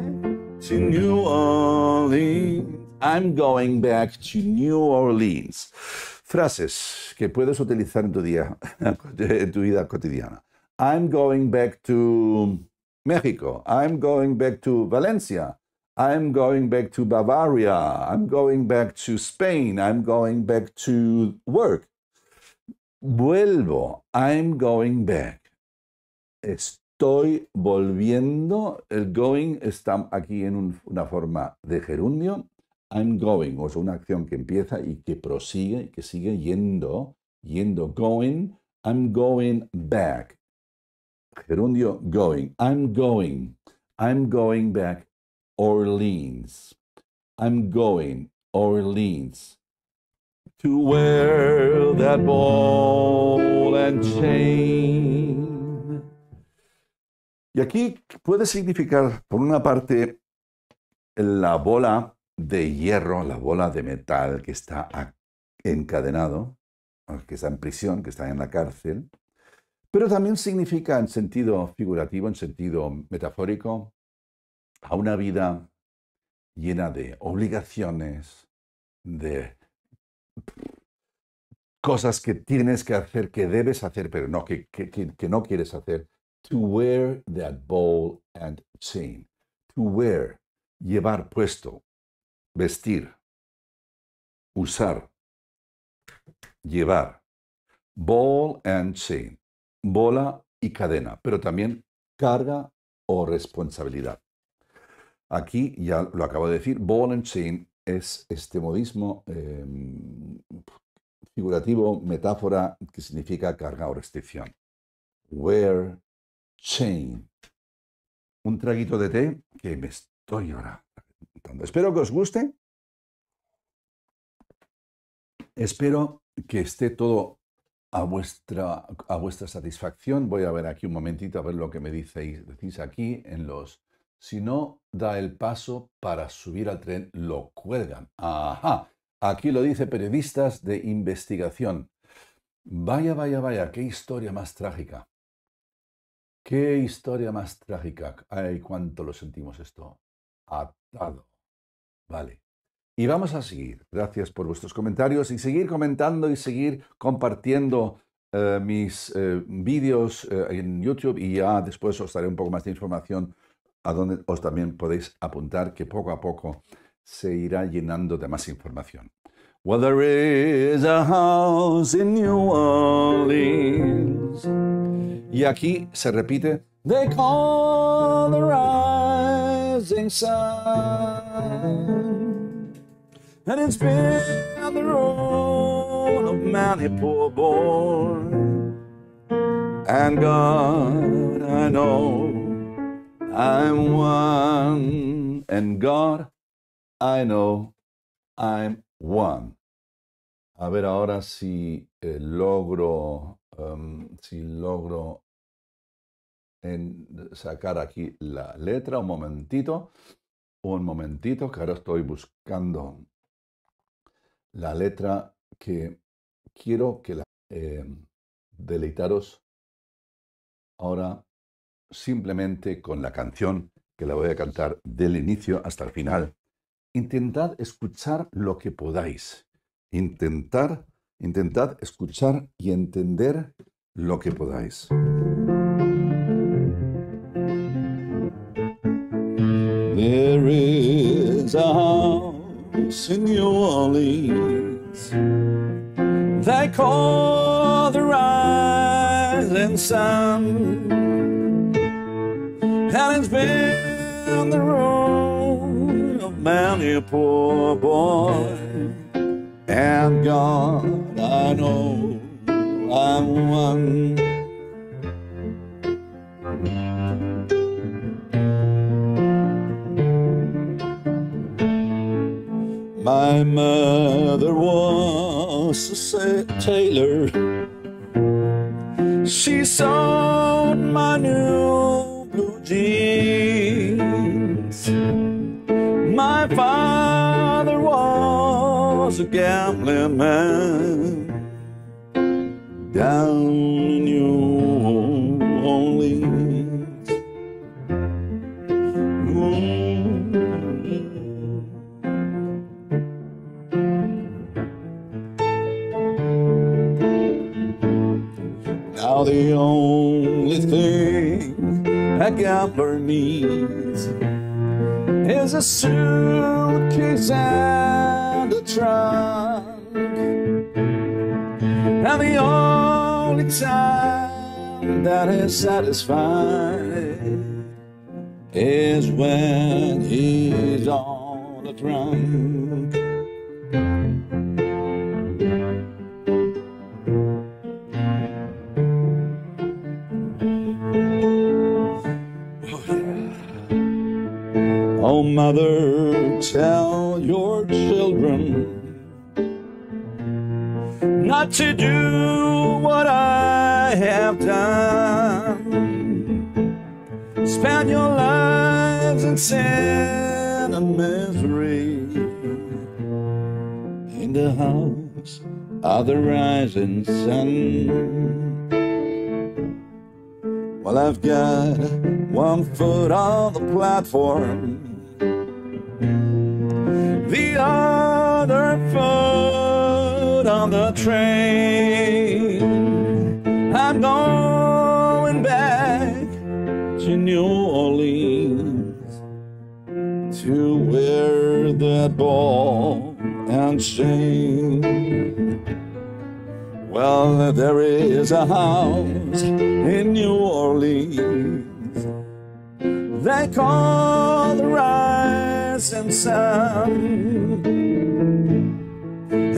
to New Orleans. I'm going back to New Orleans. Frases que puedes utilizar en tu, día, en tu vida cotidiana. I'm going back to Mexico. I'm going back to Valencia. I'm going back to Bavaria. I'm going back to Spain. I'm going back to work. Vuelvo. I'm going back. Estoy volviendo. El going está aquí en una forma de gerundio. I'm going, o sea, una acción que empieza y que prosigue, y que sigue yendo, yendo, going. I'm going back. Gerundio, going. I'm going. I'm going back. Orleans. I'm going. Orleans. Y aquí puede significar, por una parte, la bola de hierro, la bola de metal que está encadenado, que está en prisión, que está en la cárcel, pero también significa en sentido figurativo, en sentido metafórico, a una vida llena de obligaciones, de cosas que tienes que hacer, que debes hacer, pero no, que, que, no quieres hacer. To wear that ball and chain. To wear, llevar puesto, vestir, usar, llevar. Ball and chain. Bola y cadena, pero también carga o responsabilidad. Aquí ya lo acabo de decir, ball and chain es este modismo em, figurativo, metáfora que significa carga o restricción. Wear chain. Un traguito de té que me estoy ahora. Espero que os guste. Espero que esté todo a vuestra, a vuestra satisfacción. Voy a ver aquí un momentito a ver lo que me Decís aquí en los... Si no da el paso para subir al tren, lo cuelgan. Ajá. Aquí lo dice periodistas de investigación. Vaya, vaya, vaya, qué historia más trágica. Qué historia más trágica. Ay, cuánto lo sentimos esto. Atado. Vale. Y vamos a seguir. Gracias por vuestros comentarios y seguir comentando y seguir compartiendo eh, mis eh, vídeos eh, en YouTube y ya después os daré un poco más de información a donde os también podéis apuntar que poco a poco se irá llenando de más información. Well, there is a house in New Orleans. Y aquí se repite. They call the rising sun. And it's been the road of many poor boys. And God, I know I'm one. And God, I know I'm one. A ver ahora si eh, logro, em, si logro en sacar aquí la letra. Un momentito, un momentito, que ahora estoy buscando la letra que quiero que la em, deleitaros ahora simplemente con la canción que la voy a cantar del inicio hasta el final intentad escuchar lo que podáis. Intentar, intentad escuchar y entender lo que podáis. There is a house in New Orleans they call the rising sun, and it's been the road. many a poor boy. And God, I know I'm one. My mother was a tailor. She sewed my new blue jeans my father was a gambling man down in New Orleans. Mm. Now the only thing a gambler needs is a suitcase and a trunk. And the only time that he's satisfied is when he's on the drunk. mother, tell your children not to do what I have done. Spend your lives in sin and misery in the house of the rising sun. Well, I've got one foot on the platform the other foot on the train. I'm going back to New Orleans to wear that ball and chain. Well, there is a house in New Orleans they call the ride. us and some.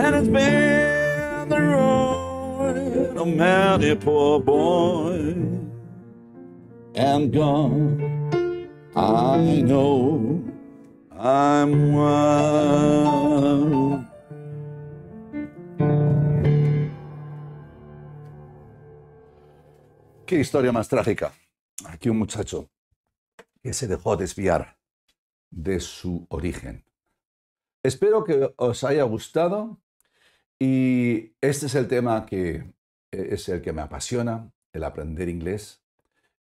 And it's been the road of many poor boy and gone. I know I'm one. Qué historia más trágica. Aquí un muchacho que se dejó desviar de su origen. Espero que os haya gustado y este es el tema que e, es el que me apasiona, el aprender inglés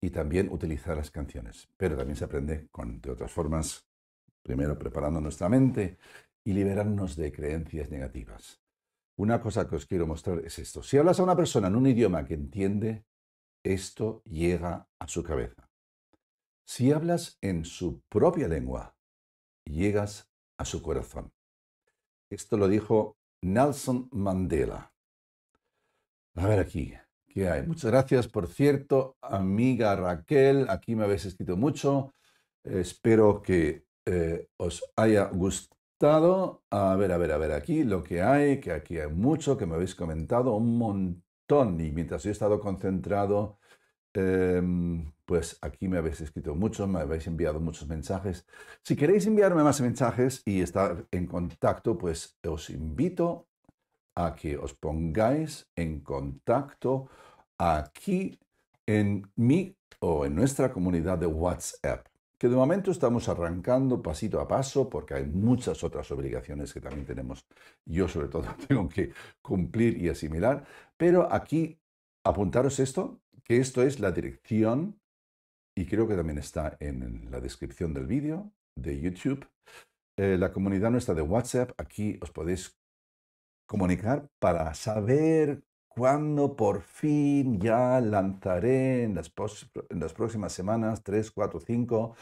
y también utilizar las canciones. Pero también se aprende con, de otras formas, primero preparando nuestra mente y liberarnos de creencias negativas. Una cosa que os quiero mostrar es esto. Si hablas a una persona en un idioma que entiende, esto llega a su cabeza. Si hablas en su propia lengua, llegas a su corazón. Esto lo dijo Nelson Mandela. A ver aquí, ¿qué hay? Muchas gracias, por cierto, amiga Raquel, aquí me habéis escrito mucho. espero que eh, os haya gustado. A ver, a ver, a ver aquí lo que hay, que aquí hay mucho, que me habéis comentado un montón. Y mientras yo he estado concentrado em, pues aquí me habéis escrito mucho, me habéis enviado muchos mensajes. Si queréis enviarme más mensajes y estar en contacto, pues os invito a que os pongáis en contacto aquí en mí o en nuestra comunidad de WhatsApp, que de momento estamos arrancando pasito a paso porque hay muchas otras obligaciones que también tenemos. Yo sobre todo tengo que cumplir y asimilar, pero aquí apuntaros esto, que esto es la dirección y creo que también está en la descripción del vídeo de YouTube, eh, la comunidad nuestra de WhatsApp. Aquí os podéis comunicar para saber cuándo por fin ya lanzaré en las, próximas semanas, 3, 4, 5,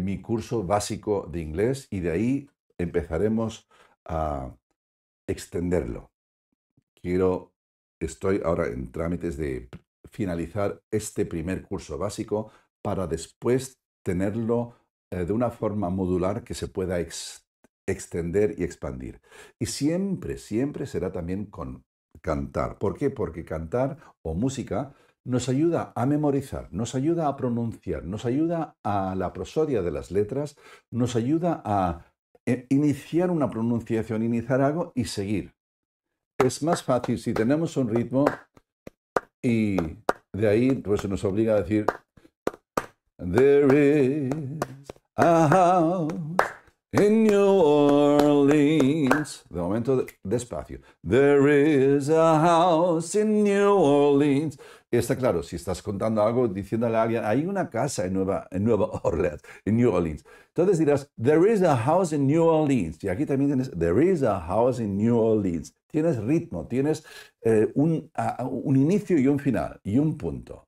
mi curso básico de inglés y de ahí empezaremos a extenderlo. Quiero, estoy ahora en trámites de finalizar este primer curso básico para después tenerlo eh, de una forma modular que se pueda extender y expandir. Y siempre, siempre será también con cantar. ¿Por qué? Porque cantar o música nos ayuda a memorizar, nos ayuda a pronunciar, nos ayuda a la prosodia de las letras, nos ayuda a eh, iniciar una pronunciación, iniciar algo y seguir. Es más fácil si tenemos un ritmo y de ahí pues, se nos obliga a decir, There is a house in New Orleans. De momento, despacio. There is a house in New Orleans. Está claro, si estás contando algo, diciéndole a alguien, hay una casa en Nueva, en Nueva Orleans, en New Orleans. Entonces dirás, there is a house in New Orleans. Y aquí también tienes, there is a house in New Orleans tienes ritmo, tienes eh, un, un inicio y un final y un punto.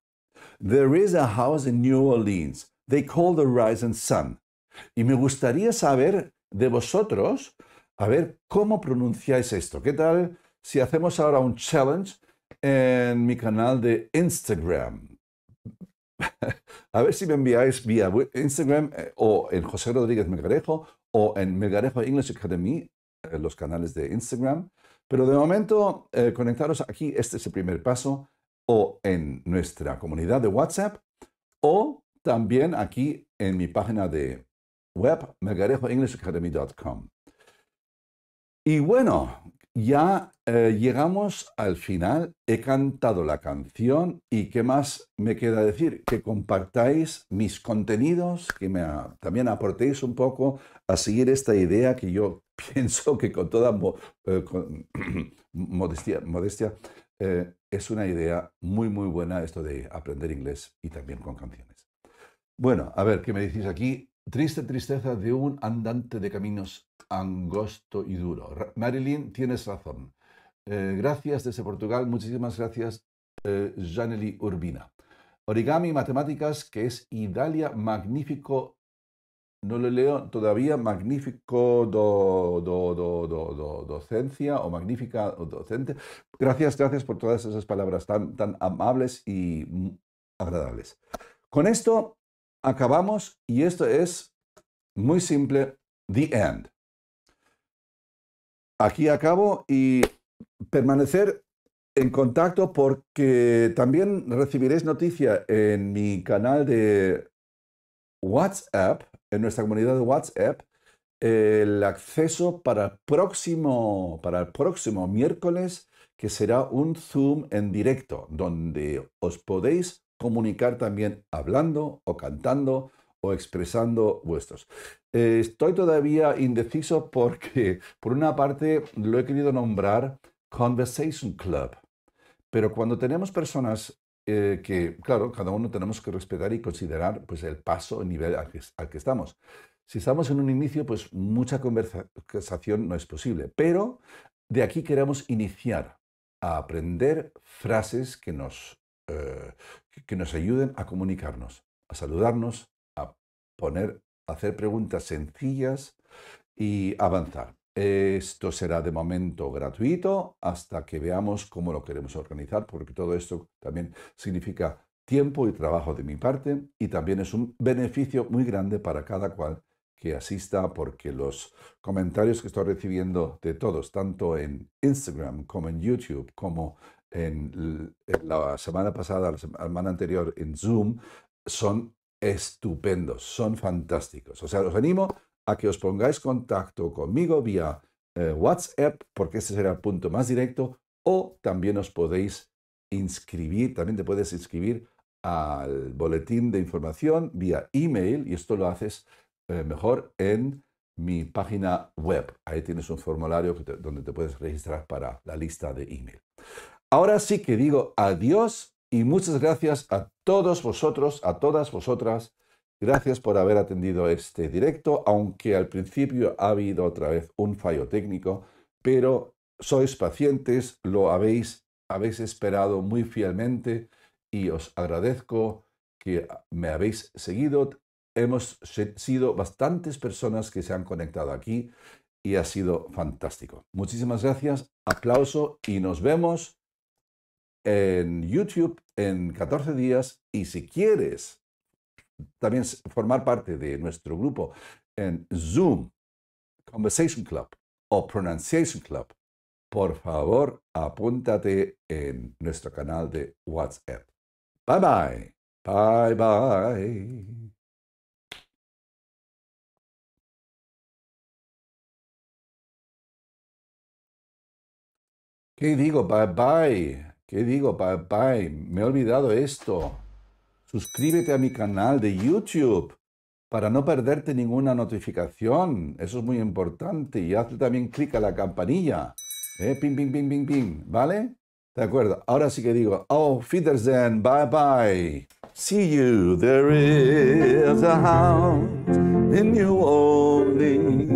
There is a house in New Orleans. They call the rising sun. Y me gustaría saber de vosotros, a ver, cómo pronunciáis esto. ¿Qué tal si hacemos ahora un challenge en mi canal de Instagram? a ver si me enviáis vía Instagram eh, o en José Rodríguez Melgarejo o en Melgarejo English Academy, en eh, los canales de Instagram, pero de momento, eh, conectaros aquí, este es el primer paso, o en nuestra comunidad de WhatsApp, o también aquí en mi página de web, megarejoenglishacademy.com. Y bueno, ya eh, llegamos al final, he cantado la canción y qué más me queda decir, que compartáis mis contenidos, que me, también aportéis un poco a seguir esta idea que yo pienso que con toda eh, modestia, eh, es una idea muy, muy buena esto de aprender inglés y también con canciones. Bueno, a ver, ¿qué me decís aquí? Triste tristeza de un andante de caminos angosto y duro. Marilyn, tienes razón. Eh, gracias desde Portugal, muchísimas gracias, eh, Janely Urbina. Origami Matemáticas, que es Idalia Magnífico no lo leo todavía magnífico docencia o magnífica docente. Gracias, gracias por todas esas palabras tan, tan amables y agradables. Con esto acabamos y esto es muy simple, the end. Aquí acabo y permanecer en contacto porque también recibiréis noticia en mi canal de WhatsApp en nuestra comunidad de WhatsApp el acceso para el próximo, para el próximo miércoles, que será un Zoom en directo, donde os podéis comunicar también hablando o cantando o expresando vuestros. Eh, estoy todavía indeciso porque, por una parte, lo he querido nombrar Conversation Club, pero cuando tenemos personas eh, que, claro, cada uno tenemos que respetar y considerar pues, el paso, el nivel al que, estamos. Si estamos en un inicio, pues mucha conversación no es posible, pero de aquí queremos iniciar a aprender frases que nos, eh, que nos ayuden a comunicarnos, a saludarnos, a poner, a hacer preguntas sencillas y avanzar. Esto será de momento gratuito hasta que veamos cómo lo queremos organizar, porque todo esto también significa tiempo y trabajo de mi parte y también es un beneficio muy grande para cada cual que asista, porque los comentarios que estoy recibiendo de todos, tanto en Instagram como en YouTube, como en la semana pasada, la semana anterior en Zoom, son estupendos, son fantásticos. O sea, los animo a que os pongáis contacto conmigo vía eh, WhatsApp, porque ese será el punto más directo, o también os podéis inscribir, también te puedes inscribir al boletín de información vía email, y esto lo haces eh, mejor en mi página web. Ahí tienes un formulario donde te puedes registrar para la lista de email. Ahora sí que digo adiós y muchas gracias a todos vosotros, a todas vosotras Gracias por haber atendido este directo, aunque al principio ha habido otra vez un fallo técnico, pero sois pacientes, lo habéis, habéis esperado muy fielmente y os agradezco que me habéis seguido. Hemos sido bastantes personas que se han conectado aquí y ha sido fantástico. Muchísimas gracias, aplauso y nos vemos en YouTube en 14 días y si quieres también formar parte de nuestro grupo en Zoom, Conversation Club o Pronunciation Club, por favor apúntate en nuestro canal de WhatsApp. Bye bye. Bye bye. ¿Qué digo? Bye bye. ¿Qué digo? Bye bye. Me he olvidado esto suscríbete a mi canal de YouTube para no perderte ninguna notificación. Eso es muy importante. Y hazle también clic a la campanilla. ¿Eh? Ping, ping, ping, ping, ping. ¿Vale? De acuerdo. Ahora sí que digo, oh, then. bye bye. See you. There is a house in New Orleans.